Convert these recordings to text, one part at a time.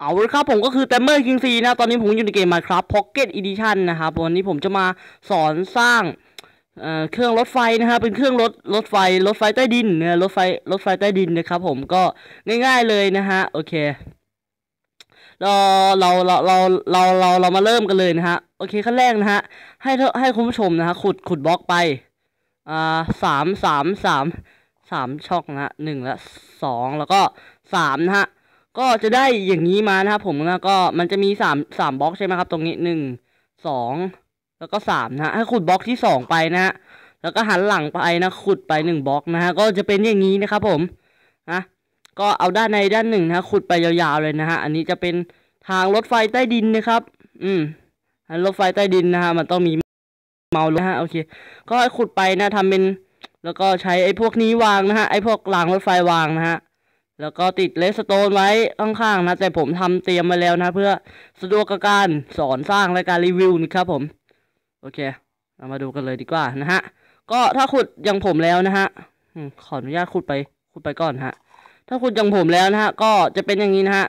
เอาละครับผมก็คือแตมเมอร์คิงซีนะ ตอนนี้ผมอยู่ในเกมมาครับ Pocket Edition นะครับวันนี้ผมจะมาสอนสร้างเครื่องรถไฟนะครับ เป็นเครื่องรถรถไฟรถไฟใต้ดินนะรถไฟ รถไฟใต้ดินนะครับผมก็ง่ายๆเลยนะฮะโอเคเราเราเราเราเราเราเรามาเริ่มกันเลยนะฮะโอเค ขั้นแรกนะฮะให้ให้คุณผู้ชมนะฮะขุดขุดบล็อกไป อ่าสามสามสามสามช่องนะฮะหนึ่งและสองแล้วก็สามนะฮะก็จะได้อย่างนี้มานะครับผมนะก็มันจะมีสามสามบล็อกใช่ไหมครับ ตรงนี้หนึ่งสองแล้วก็สามนะให้ขุดบล็อกที่สองไปนะฮะแล้วก็หันหลังไปนะขุดไปหนึ่งบล็อกนะฮะก็จะเป็นอย่างนี้นะครับผมนะก็เอาด้านในด้านหนึ่งนะขุดไปยาวๆเลยนะฮะอันนี้จะเป็นทางรถไฟใต้ดินนะครับ อืมรถไฟใต้ดินนะฮะ มันต้องมีเมาลนะฮะโอเค ก็ขุดไปนะ ทำเป็น แล้วก็ใช้ไอ้พวกนี้วางนะฮะ ไอ้พวกรางรถไฟวางนะฮะแล้วก็ติดเลสโตนไว้ข้างๆ นะ แต่ผมทำเตรียมมาแล้วนะเพื่อสะดวกกับการสอนสร้างและการรีวิวนะครับผม โอเคเรามาดูกันเลยดีกว่านะฮะ ก็ถ้าขุดอย่างผมแล้วนะฮะขออนุญาตขุดไปขุดไปก่อนฮะถ้าขุดอย่างผมแล้วนะฮะ ก็จะเป็นอย่างนี้นะฮะ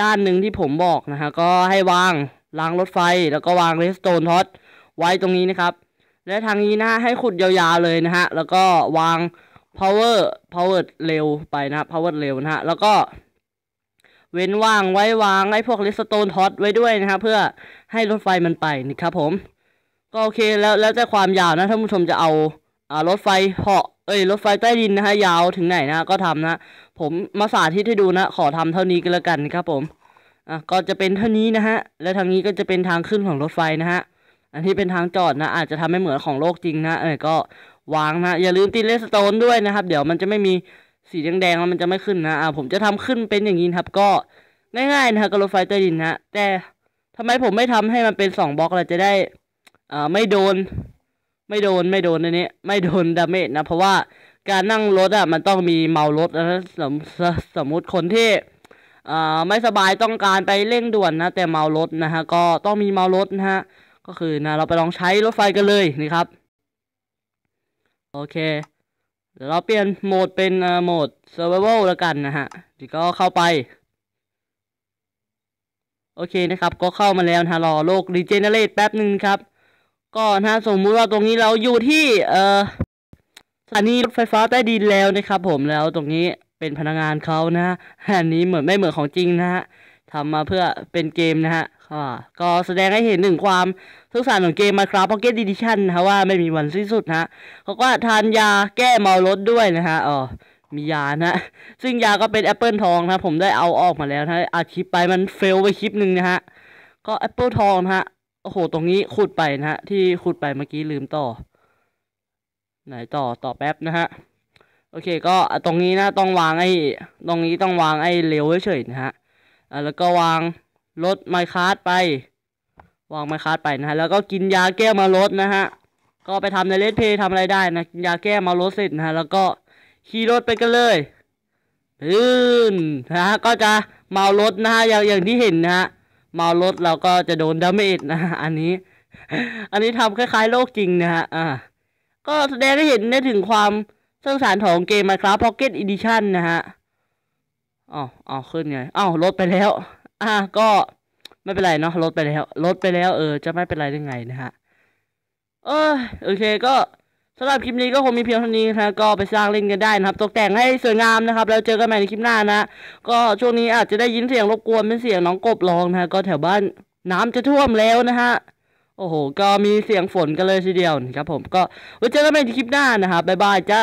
ด้านหนึ่งที่ผมบอกนะฮะก็ให้วางรางรถไฟ แล้วก็วางเลสโตนท็อตไว้ตรงนี้นะครับ และทางนี้นะให้ขุดยาวๆ เลยนะฮะ แล้วก็วาง power power เร็วไปนะครับ power เร็วนะฮะ แล้วก็ เว้นว่างไว้วางไอ้พวกลิสโตนท็อตไว้ด้วยนะครับเพื่อให้รถไฟมันไปนะครับ ผม ก็โอเคแล้ว แล้วแต่ความยาวนะท่านผู้ชมจะเอา อ่า รถไฟเหาะเอ้ย รถไฟใต้ดินนะฮะยาวถึงไหนนะก็ทำนะ ผมมาสาธิตให้ดูนะขอทำเท่านี้ก็แล้วกันครับผมอ่ะก็จะเป็นเท่านี้นะฮะ และทางนี้ก็จะเป็นทางขึ้นของรถไฟนะฮะอันที่เป็นทางจอดนะอาจจะทำให้เหมือนของโลกจริงนะเออก็วางนะอย่าลืมติดเลสโตนด้วยนะครับ เดี๋ยวมันจะไม่มีสีแดงๆแล้วมันจะไม่ขึ้นนะอ่าผมจะทำขึ้นเป็นอย่างนี้ครับ ก็ง่ายๆนะรกับรถไฟใต้ดินนะแต่ทำไมผมไม่ทำให้มันเป็นสองบล็อกเราจะได้อ่าไม่โดน ไม่โดนไม่โดนอันนี้ไม่โดนดาเมจนะ เพราะว่าการนั่งรถอ่ะมันต้องมีเมารถนะสมสมมติคนที่อ่าไม่สบายต้องการไปเร่งด่วนนะ แต่เมารถนะฮะก็ต้องมีเมารถนะฮะก็คือนะเราไปลองใช้รถไฟกันเลยนะครับโอเค เดี๋ยวเราเปลี่ยนโหมดเป็นโหมด survival แล้วกันนะฮะ ดีก็เข้าไป โอเคนะครับ ก็เข้ามาแล้วนะฮะ รอโลก regenerate แป๊บหนึ่งครับ ก็นะ สมมุติว่าตรงนี้เราอยู่ที่ เออสถานีรถไฟฟ้าใต้ดินแล้วนะครับผมแล้วตรงนี้เป็นพนักงานเขานะฮะ อันนี้เหมือนไม่เหมือนของจริงนะฮะทำมาเพื่อเป็นเกมนะฮะก็แสดงให้เห็นถึงความสงสารของเกมมาครับพ็อกเก็ตดิชั่นนะว่าไม่มีวันสิ้นสุดนะเขาก็ทานยาแก้เมารถด้วยนะฮะ อ๋อ มียานะ ซึ่งยาก็เป็นแอปเปิลทองนะผมได้เอาออกมาแล้วนะอาคลิปไปมันเฟลไปคลิปหนึ่งนะฮะ ก็แอปเปิลทองนะฮะ โอ้โห ตรงนี้ขุดไปนะฮะ ที่ขุดไปเมื่อกี้ลืมต่อไหนต่อต่อแป๊บนะฮะ โอเค ก็ตรงนี้นะต้องวางไอ้ ตรงนี้ต้องวางไอ้เลวเฉยนะฮะแล้วก็วางรถไมคาร์ดไป วางไมคาร์ดไปนะฮะ แล้วก็กินยาแก้มาลดนะฮะก็ไปทำในเลสเพย์ทำอะไรได้นะกินยาแก้มาลดเสร็จนะฮะแล้วก็ขี่รถไปกันเลยพื้นนะฮะก็จะเมารถนะฮะอย่างอย่างที่เห็นนะฮะเมารถเราก็จะโดนดาเมจนะฮะอันนี้ อันนี้ทำคล้าย ๆ โลกจริงนะฮะอ่าก็แสดงให้เห็นได้ถึงความสร้างสารรค์ของเกม Minecraft Pocket Edition นะฮะอ๋ออ๋อขึ้นไง อ้าวลดไปแล้ว อ่า ก็ไม่เป็นไรเนาะลดไปแล้วลดไปแล้วเออ จะไม่เป็นไรได้ไงนะฮะ เออโอเค ก็สำหรับคลิปนี้ก็คงมีเพียงเท่านี้นะ ก็ไปสร้างเล่นกันได้นะครับ ตกแต่งให้สวยงามนะครับ แล้วเจอกันใหม่ในคลิปหน้านะ ก็ช่วงนี้อาจจะได้ยินเสียงรบกวนเป็นเสียงน้องกบร้องนะ ก็แถวบ้านน้ำจะท่วมแล้วนะฮะ โอ้โห ก็มีเสียงฝนกันเลยทีเดียวนะครับผม ก็ไว้เจอกันใหม่ในคลิปหน้านะครับบ๊ายบายจ้า